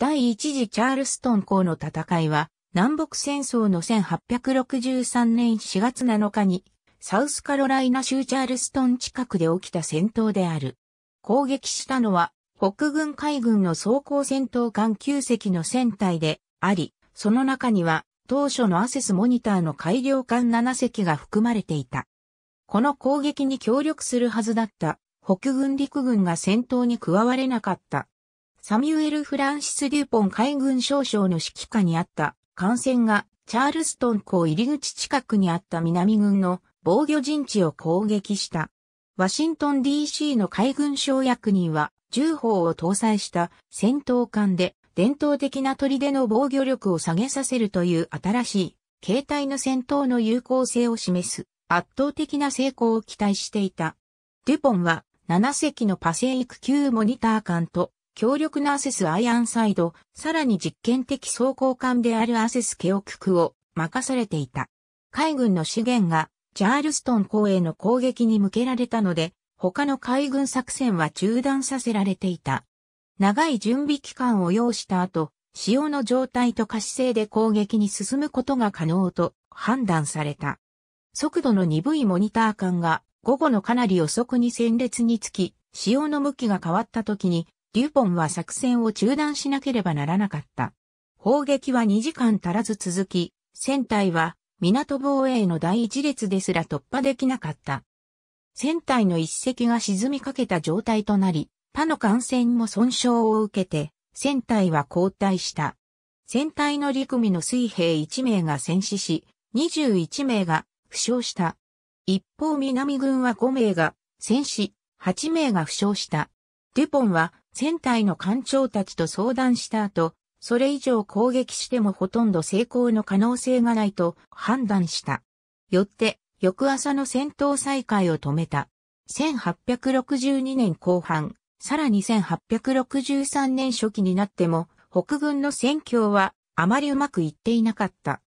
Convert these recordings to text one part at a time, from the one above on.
第一次チャールストン港の戦いは、南北戦争の1863年4月7日に、サウスカロライナ州チャールストン近くで起きた戦闘である。攻撃したのは、北軍海軍の装甲戦闘艦9隻の船体であり、その中には、当初のアセスモニターの改良艦7隻が含まれていた。この攻撃に協力するはずだった北軍陸軍が戦闘に加われなかったサミュエル・フランシス・デュポン海軍少将の指揮下にあった艦船がチャールストン港入り口近くにあった南軍の防御陣地を攻撃した。ワシントン DC の海軍省役人は銃砲を搭載した戦闘艦で伝統的な砦の防御力を下げさせるという新しい形態の戦闘の有効性を示す圧倒的な成功を期待していた。デュポンは7隻のパセイク級モニター艦と強力なアセスアイアンサイド、さらに実験的装甲艦であるアセスケオククを任されていた。海軍の資源がチャールストン港への攻撃に向けられたので、他の海軍作戦は中断させられていた。長い準備期間を要した後、潮の状態と可視性で攻撃に進むことが可能と判断された。速度の鈍いモニター艦が午後のかなり遅くに戦列につき、潮の向きが変わった時にデュポンは作戦を中断しなければならなかった。砲撃は2時間足らず続き、船体は港防衛の第一列ですら突破できなかった。船体の一隻が沈みかけた状態となり、他の艦船も損傷を受けて、船体は後退した。船体の陸組の水兵1名が戦死し、21名が負傷した。一方南軍は5名が戦死、8名が負傷した。デュポンは船体の艦長たちと相談した後、それ以上攻撃してもほとんど成功の可能性がないと判断した。よって、翌朝の戦闘再開を止めた。1862年後半、さらに1863年初期になっても、北軍の戦況はあまりうまくいっていなかった。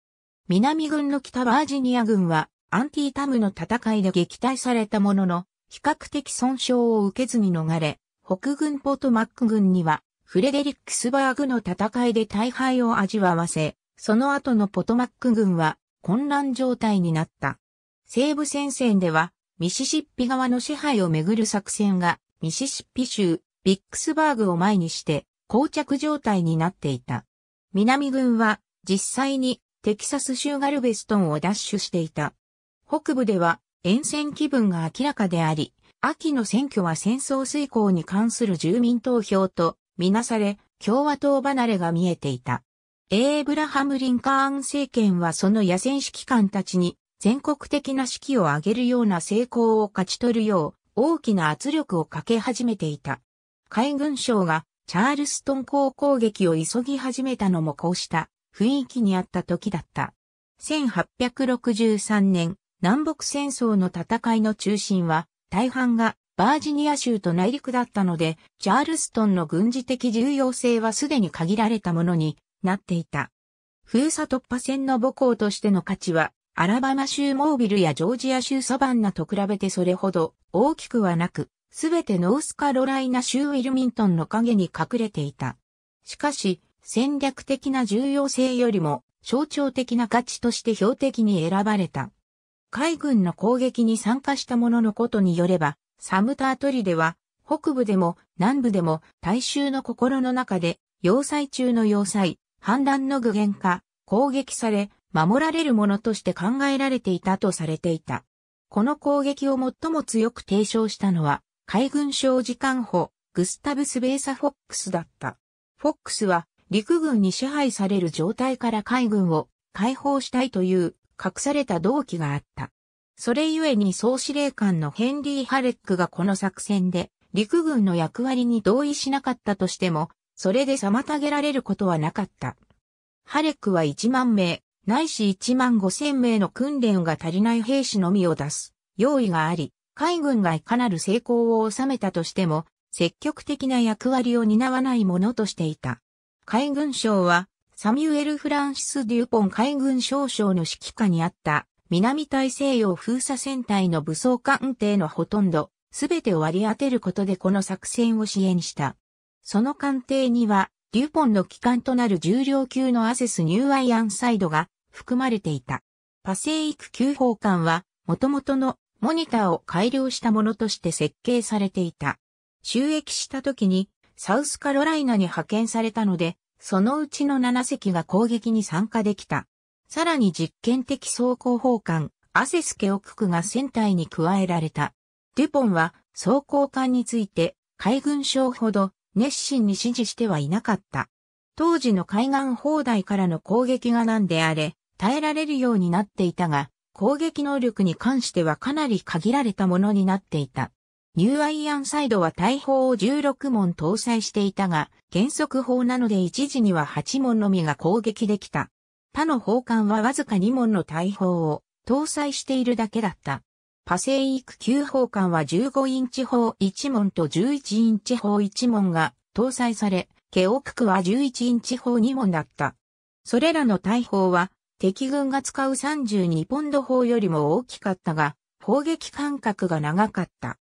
南軍の北バージニア軍はアンティータムの戦いで撃退されたものの、比較的損傷を受けずに逃れ、北軍ポトマック軍には、フレデリックスバーグの戦いで大敗を味わわせ、その後のポトマック軍は混乱状態になった。西部戦線では、ミシシッピ側の支配をめぐる作戦が、ミシシッピ州、ビックスバーグを前にして、膠着状態になっていた。南軍は、実際に、テキサス州ガルベストンを奪取していた。北部では、沿線気分が明らかであり、秋の選挙は戦争遂行に関する住民投票とみなされ、共和党離れが見えていた。エーブラハム・リンカーン政権はその野戦指揮官たちに全国的な指揮を上げるような成功を勝ち取るよう大きな圧力をかけ始めていた。海軍省がチャールストン港攻撃を急ぎ始めたのもこうした雰囲気にあった時だった。1863年、南北戦争の戦いの中心は大半がバージニア州と内陸だったので、チャールストンの軍事的重要性はすでに限られたものになっていた。封鎖突破戦の母校としての価値は、アラバマ州モービルやジョージア州サバンナと比べてそれほど大きくはなく、すべてノースカロライナ州ウィルミントンの影に隠れていた。しかし、戦略的な重要性よりも象徴的な価値として標的に選ばれた。海軍の攻撃に参加したもののことによれば、サムタートリでは、北部でも南部でも大衆の心の中で、要塞中の要塞、反乱の具現化、攻撃され、守られるものとして考えられていたとされていた。この攻撃を最も強く提唱したのは、海軍省時官補、グスタブス・ベーサ・フォックスだった。フォックスは、陸軍に支配される状態から海軍を解放したいという隠された動機があった。それゆえに総司令官のヘンリー・ハレックがこの作戦で陸軍の役割に同意しなかったとしても、それで妨げられることはなかった。ハレックは1万名、ないし1万5千名の訓練が足りない兵士のみを出す、用意があり、海軍がいかなる成功を収めたとしても、積極的な役割を担わないものとしていた。海軍省は、サミュエル・フランシス・デュポン海軍少将の指揮下にあった南大西洋封鎖戦隊の武装艦艇のほとんど、全てを割り当てることでこの作戦を支援した。その艦艇には、デュポンの機関となる重量級のアセスニューアイアンサイドが含まれていた。パセイ育9砲艦は、元々のモニターを改良したものとして設計されていた。収益した時に、サウスカロライナに派遣されたので、そのうちの7隻が攻撃に参加できた。さらに実験的装甲砲艦、アセスケオククが船体に加えられた。デュポンは装甲艦について海軍省ほど熱心に支持してはいなかった。当時の海岸砲台からの攻撃が何であれ、耐えられるようになっていたが、攻撃能力に関してはかなり限られたものになっていた。ニューアイアンサイドは大砲を16門搭載していたが、原則砲なので一時には8門のみが攻撃できた。他の砲艦はわずか2門の大砲を搭載しているだけだった。パセイク級砲艦は15インチ砲1門と11インチ砲1門が搭載され、ケオククは11インチ砲2門だった。それらの大砲は敵軍が使う32ポンド砲よりも大きかったが、砲撃間隔が長かった。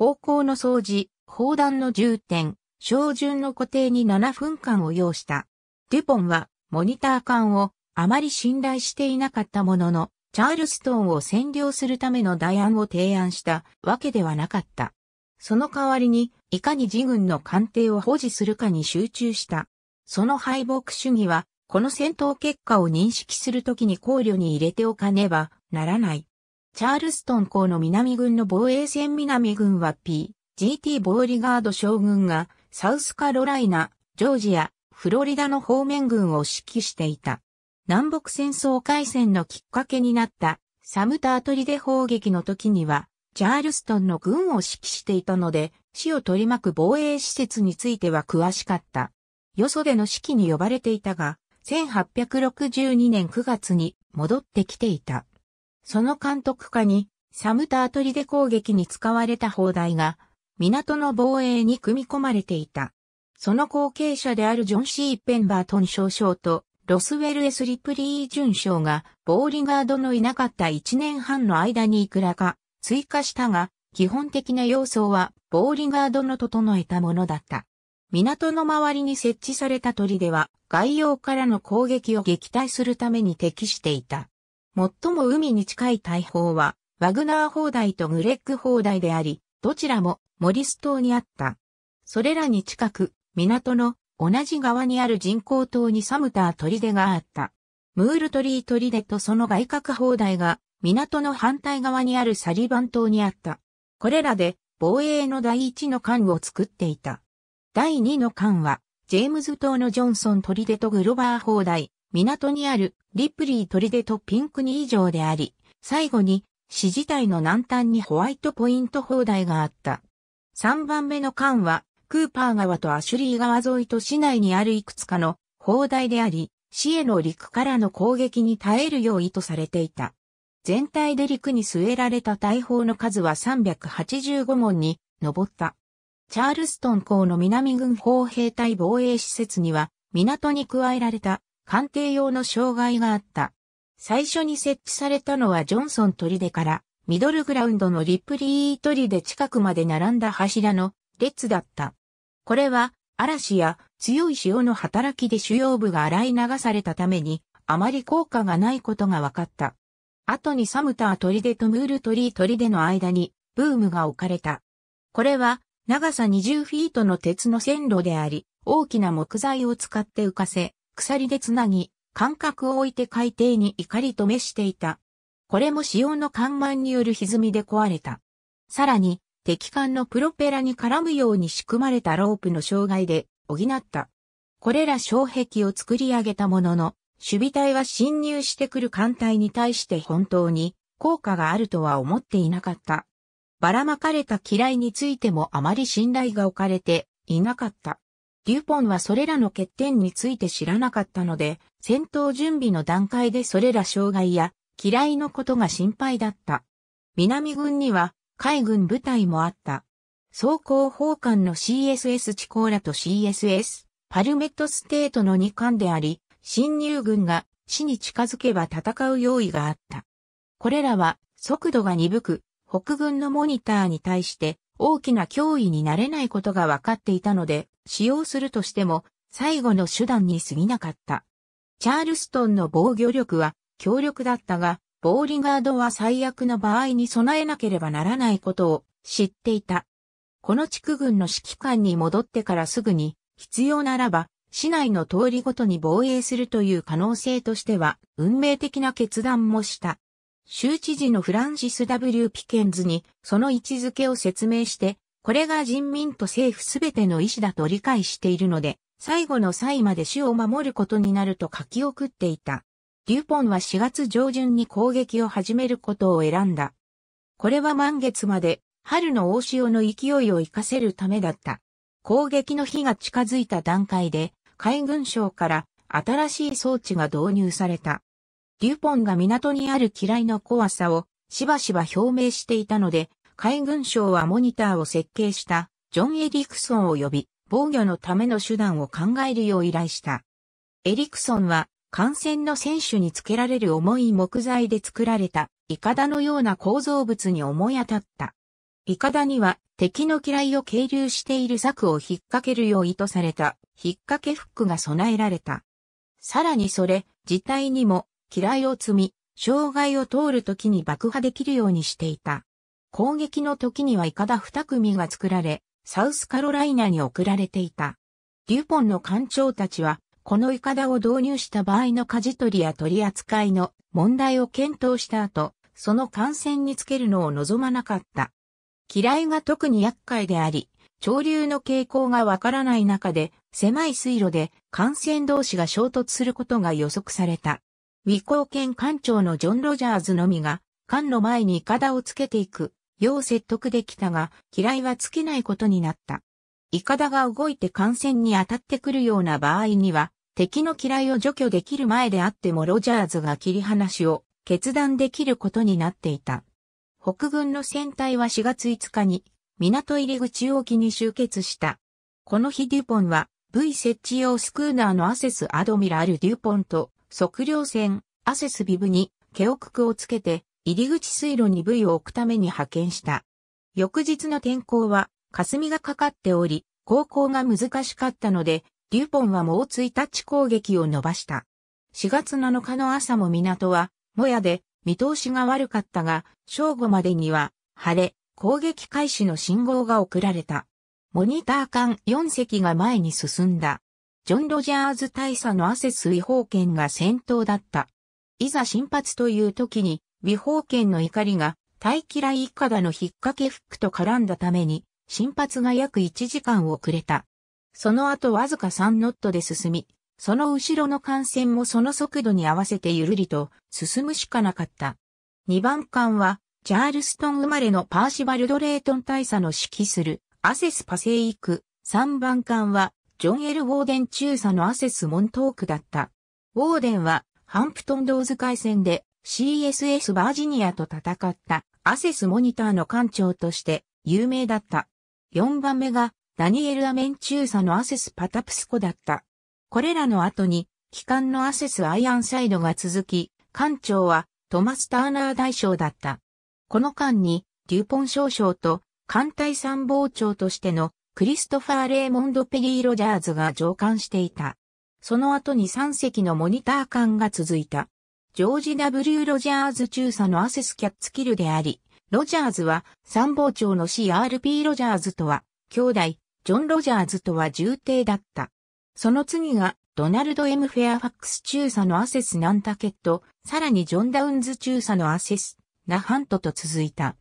方向の掃除、砲弾の重点、照準の固定に7分間を要した。デュポンは、モニター管をあまり信頼していなかったものの、チャールストンを占領するための代案を提案したわけではなかった。その代わりに、いかに自軍の艦艇を保持するかに集中した。その敗北主義は、この戦闘結果を認識するときに考慮に入れておかねばならない。チャールストン港の南軍の防衛戦南軍は P、GT ボーリガード将軍が、サウスカロライナ、ジョージア、フロリダの方面軍を指揮していた。南北戦争開戦のきっかけになったサムタートリデ砲撃の時には、チャールストンの軍を指揮していたので、死を取り巻く防衛施設については詳しかった。よそでの指揮に呼ばれていたが、1862年9月に戻ってきていた。その監督下に、サムターリで攻撃に使われた砲台が、港の防衛に組み込まれていた。その後継者であるジョン・シー・ペンバートン少将と、ロスウェル・エス・リプリー准将が、ボーリガードのいなかった1年半の間にいくらか追加したが、基本的な要素は、ボーリガードの整えたものだった。港の周りに設置された砦は、外洋からの攻撃を撃退するために適していた。最も海に近い大砲は、ワグナー砲台とグレッグ砲台であり、どちらもモリス島にあった。それらに近く、港の同じ側にある人工島にサムター砦があった。ムールトリー砦とその外郭砲台が、港の反対側にあるサリバン島にあった。これらで、防衛の第一の艦を作っていた。第二の艦は、ジェームズ島のジョンソン砦とグロバー砲台、港にあるリプリー砦とピンク2以上であり、最後に市自体の南端にホワイトポイント砲台があった。3番目の間は、クーパー川とアシュリー川沿いと市内にあるいくつかの砲台であり、市への陸からの攻撃に耐えるよう意図されていた。全体で陸に据えられた大砲の数は385門に上った。チャールストン港の南軍砲兵隊防衛施設には、港に加えられた鑑定用の障害があった。最初に設置されたのはジョンソン砦から、ミドルグラウンドのリプリー砦近くまで並んだ柱の列だった。これは、嵐や強い潮の働きで主要部が洗い流されたために、あまり効果がないことが分かった。後にサムター砦とムールトリー砦の間に、ブームが置かれた。これは、長さ20フィートの鉄の線路であり、大きな木材を使って浮かせ、鎖でつなぎ、感覚を置いて海底に怒り止めしていた。これも潮の緩慢による歪みで壊れた。さらに、敵艦のプロペラに絡むように仕組まれたロープの障害で補った。これら障壁を作り上げたものの、守備隊は侵入してくる艦隊に対して本当に効果があるとは思っていなかった。ばらまかれた機雷についてもあまり信頼が置かれていなかった。デュポンはそれらの欠点について知らなかったので、戦闘準備の段階でそれら障害や嫌いのことが心配だった。南軍には海軍部隊もあった。総甲砲官の CSS 地コーラと CSS パルメットステートの2艦であり、侵入軍が死に近づけば戦う用意があった。これらは速度が鈍く、北軍のモニターに対して大きな脅威になれないことが分かっていたので、使用するとしても最後の手段に過ぎなかった。チャールストンの防御力は強力だったが、ボーリガードは最悪の場合に備えなければならないことを知っていた。この地区軍の指揮官に戻ってからすぐに、必要ならば、市内の通りごとに防衛するという可能性としては、運命的な決断もした。州知事のフランシス W・ ピケンズにその位置づけを説明して、これが人民と政府すべての意思だと理解しているので、最後の際まで主を守ることになると書き送っていた。デュポンは4月上旬に攻撃を始めることを選んだ。これは満月まで春の大潮の勢いを生かせるためだった。攻撃の日が近づいた段階で海軍省から新しい装置が導入された。デュポンが港にある機雷の怖さをしばしば表明していたので、海軍省はモニターを設計したジョン・エリクソンを呼び、防御のための手段を考えるよう依頼した。エリクソンは、艦船の船首につけられる重い木材で作られた、イカダのような構造物に思い当たった。イカダには、敵の機雷を係留している策を引っ掛けるよう意図された、引っ掛けフックが備えられた。さらにそれ、自体にも、機雷を積み、障害を通る時に爆破できるようにしていた。攻撃の時にはイカダ二組が作られ、サウスカロライナに送られていた。デュポンの艦長たちは、このイカダを導入した場合の舵取りや取り扱いの問題を検討した後、その艦船につけるのを望まなかった。嫌いが特に厄介であり、潮流の傾向がわからない中で、狭い水路で艦船同士が衝突することが予測された。ウィコー県艦長のジョン・ロジャーズのみが、艦の前にイカダをつけていく、よう説得できたが、嫌いはつけないことになった。イカダが動いて艦船に当たってくるような場合には、敵の嫌いを除去できる前であってもロジャーズが切り離しを決断できることになっていた。北軍の船隊は4月5日に港入口沖に集結した。この日デュポンは V 設置用スクーナーのアセス・アドミラール・デュポンと測量船、アセスビブに、ケオククをつけて、入り口水路に部位を置くために派遣した。翌日の天候は、霞がかかっており、航行が難しかったので、デュポンはもう1日攻撃を伸ばした。4月7日の朝も港は、もやで、見通しが悪かったが、正午までには、晴れ、攻撃開始の信号が送られた。モニター艦4隻が前に進んだ。ジョン・ロジャーズ大佐のアセス・ウィホーケンが先頭だった。いざ新発という時に、ウィホーケンの怒りが、大嫌い一家だの引っ掛けフックと絡んだために、新発が約1時間遅れた。その後わずか3ノットで進み、その後ろの艦船もその速度に合わせてゆるりと進むしかなかった。2番艦は、チャールストン生まれのパーシバルドレートン大佐の指揮するアセスパセイク。3番艦はジョン・エル・ウォーデン中佐のアセス・モントークだった。ウォーデンは、ハンプトン・ドーズ海戦で CSS バージニアと戦ったアセス・モニターの艦長として有名だった。4番目がダニエル・アメン中佐のアセス・パタプスコだった。これらの後に、機関のアセス・アイアンサイドが続き、艦長はトマス・ターナー大将だった。この間に、デュポン少将と艦隊参謀長としてのクリストファー・レーモンド・ペリー・ロジャーズが乗艦していた。その後に3隻のモニター艦が続いた。ジョージ・ W・ ロジャーズ中佐のアセスキャッツキルであり、ロジャーズは参謀長の CRP ロジャーズとは、兄弟、ジョン・ロジャーズとは重帝だった。その次が、ドナルド・ M・ フェアファックス中佐のアセス・ナンタケット、さらにジョン・ダウンズ中佐のアセス、ナハントと続いた。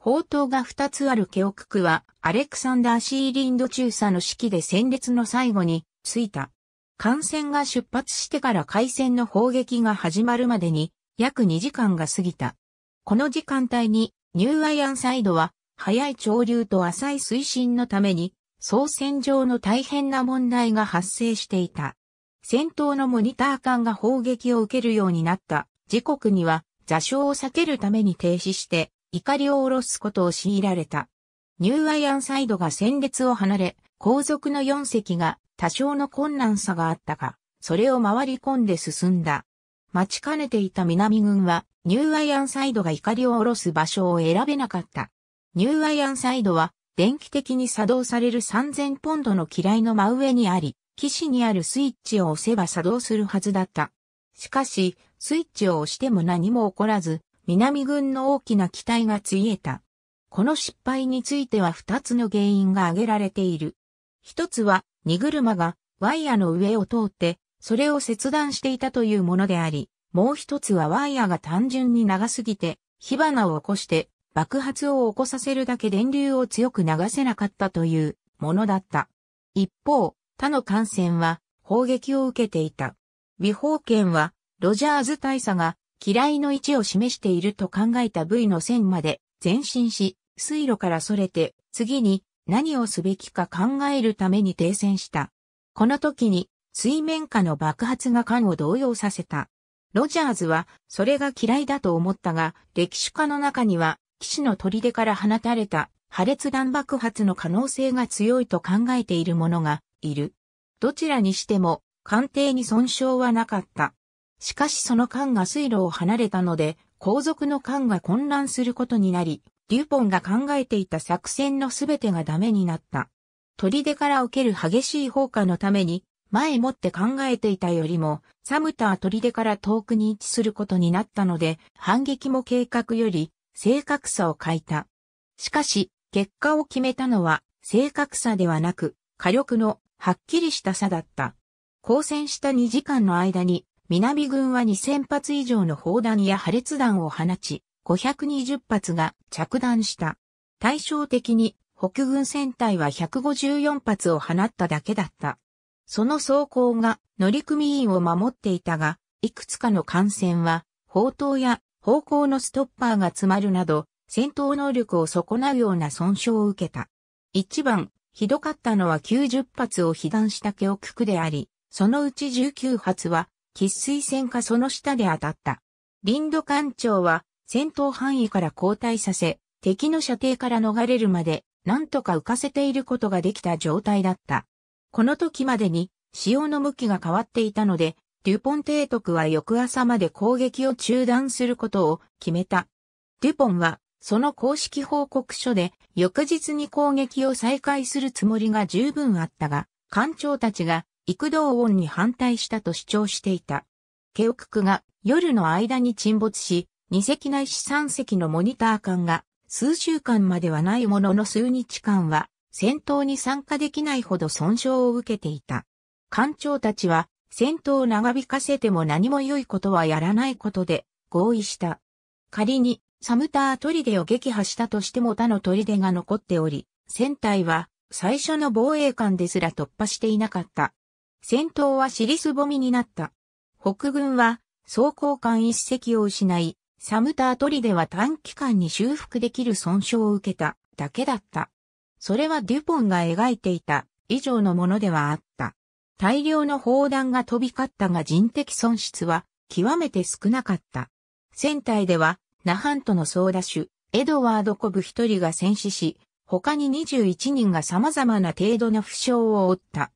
砲塔が二つある記憶区は、アレクサンダー・シーリンド中佐の指揮で戦列の最後に着いた。艦船が出発してから海戦の砲撃が始まるまでに約2時間が過ぎた。この時間帯にニューアイアンサイドは早い潮流と浅い水深のために操船上の大変な問題が発生していた。戦闘のモニター艦が砲撃を受けるようになった時刻には座礁を避けるために停止して怒りを下ろすことを強いられた。ニューアイアンサイドが戦列を離れ、後続の4隻が多少の困難さがあったが、それを回り込んで進んだ。待ちかねていた南軍は、ニューアイアンサイドが怒りを下ろす場所を選べなかった。ニューアイアンサイドは、電気的に作動される3000ポンドの機雷の真上にあり、岸にあるスイッチを押せば作動するはずだった。しかし、スイッチを押しても何も起こらず、南軍の大きな期待がついえた。この失敗については2つの原因が挙げられている。1つは、荷車がワイヤの上を通って、それを切断していたというものであり、もう一つはワイヤが単純に長すぎて、火花を起こして爆発を起こさせるだけ電流を強く流せなかったというものだった。一方、他の艦船は砲撃を受けていた。微法圏はロジャーズ大佐が嫌いの位置を示していると考えた部位の線まで前進し、水路から逸れて、次に何をすべきか考えるために停戦した。この時に水面下の爆発が艦を動揺させた。ロジャーズはそれが嫌いだと思ったが、歴史家の中には、騎士の砦から放たれた破裂弾爆発の可能性が強いと考えている者がいる。どちらにしても、艦艇に損傷はなかった。しかしその艦が水路を離れたので、後続の艦が混乱することになり、デュポンが考えていた作戦のすべてがダメになった。砦から受ける激しい放火のために、前もって考えていたよりも、サムター砦から遠くに位置することになったので、反撃も計画より正確さを欠いた。しかし、結果を決めたのは正確さではなく、火力のはっきりした差だった。交戦した2時間の間に南軍は2000発以上の砲弾や破裂弾を放ち、520発が着弾した。対照的に北軍戦隊は154発を放っただけだった。その装甲が乗組員を守っていたが、いくつかの艦船は、砲塔や砲口のストッパーが詰まるなど、戦闘能力を損なうような損傷を受けた。一番、ひどかったのは90発を被弾した京区であり、そのうち19発は喫水船かその下で当たった。リンド艦長は戦闘範囲から交代させ、敵の射程から逃れるまで、何とか浮かせていることができた状態だった。この時までに、潮の向きが変わっていたので、デュポン提督は翌朝まで攻撃を中断することを決めた。デュポンは、その公式報告書で、翌日に攻撃を再開するつもりが十分あったが、艦長たちが幾道音に反対したと主張していた。ケオククが夜の間に沈没し、2隻内いし3隻のモニター艦が数週間まではないものの数日間は戦闘に参加できないほど損傷を受けていた。艦長たちは戦闘を長引かせても何も良いことはやらないことで合意した。仮にサムターデを撃破したとしても他の砦が残っており、船体は最初の防衛艦ですら突破していなかった。戦闘は尻すぼみになった。北軍は装甲艦一隻を失い、サムタートリでは短期間に修復できる損傷を受けただけだった。それはデュポンが描いていた以上のものではあった。大量の砲弾が飛び交ったが人的損失は極めて少なかった。船体では、ナハントの総打手、エドワード・コブ一人が戦死し、他に21人が様々な程度の負傷を負った。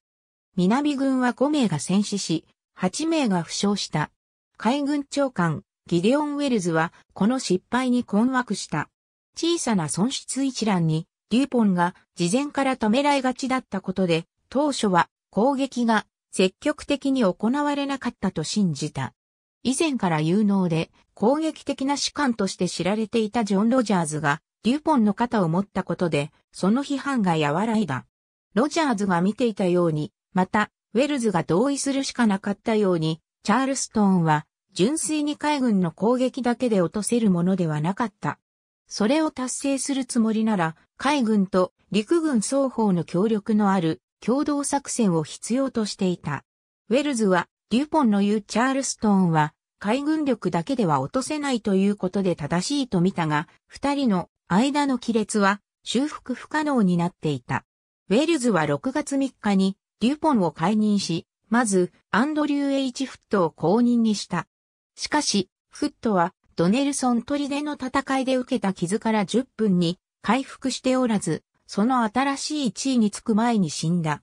南軍は5名が戦死し、8名が負傷した。海軍長官、ギデオン・ウェルズは、この失敗に困惑した。小さな損失一覧に、デュポンが事前から止められがちだったことで、当初は攻撃が積極的に行われなかったと信じた。以前から有能で攻撃的な士官として知られていたジョン・ロジャーズが、デュポンの肩を持ったことで、その批判が和らいだ。ロジャーズが見ていたように、また、ウェルズが同意するしかなかったように、チャールストーンは、純粋に海軍の攻撃だけで落とせるものではなかった。それを達成するつもりなら、海軍と陸軍双方の協力のある共同作戦を必要としていた。ウェルズは、デュポンの言うチャールストーンは、海軍力だけでは落とせないということで正しいと見たが、二人の間の亀裂は修復不可能になっていた。ウェルズは6月3日にデュポンを解任し、まず、アンドリュー・エイチ・フットを公認にした。しかし、フットは、ドネルソン砦の戦いで受けた傷から10分に回復しておらず、その新しい地位につく前に死んだ。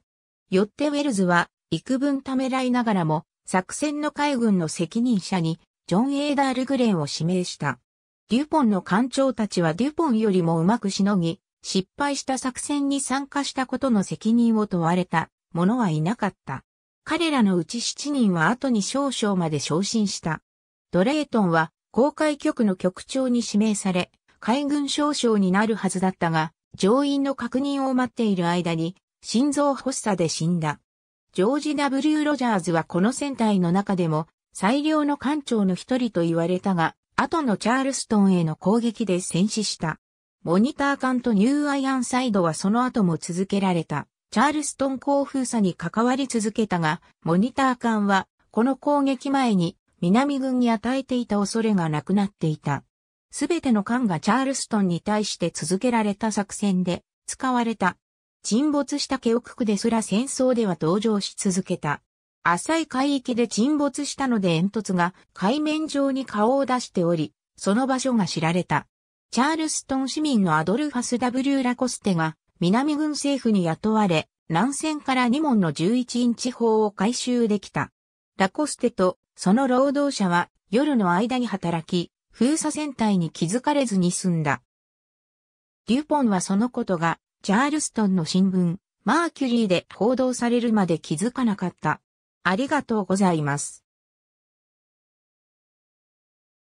よってウェルズは、幾分ためらいながらも、作戦の海軍の責任者に、ジョン・エーダール・グレンを指名した。デュポンの艦長たちはデュポンよりもうまくしのぎ、失敗した作戦に参加したことの責任を問われた。者はいなかった。彼らのうち7人は後に少々まで昇進した。ドレイトンは公開局の局長に指名され、海軍少将になるはずだったが、上院の確認を待っている間に、心臓発作で死んだ。ジョージ・ W・ ロジャーズはこの船体の中でも、最良の艦長の一人と言われたが、後のチャールストンへの攻撃で戦死した。モニター艦とニューアイアンサイドはその後も続けられた。チャールストン港封鎖に関わり続けたが、モニター艦は、この攻撃前に、南軍に与えていた恐れがなくなっていた。すべての艦がチャールストンに対して続けられた作戦で、使われた。沈没したケオククですら戦争では登場し続けた。浅い海域で沈没したので煙突が海面上に顔を出しており、その場所が知られた。チャールストン市民のアドルファス・ W・ ラコステが南軍政府に雇われ、南線から2門の11インチ砲を回収できた。ラコステとその労働者は夜の間に働き、封鎖戦隊に気づかれずに済んだ。デュポンはそのことが、チャールストンの新聞、マーキュリーで報道されるまで気づかなかった。ありがとうございます。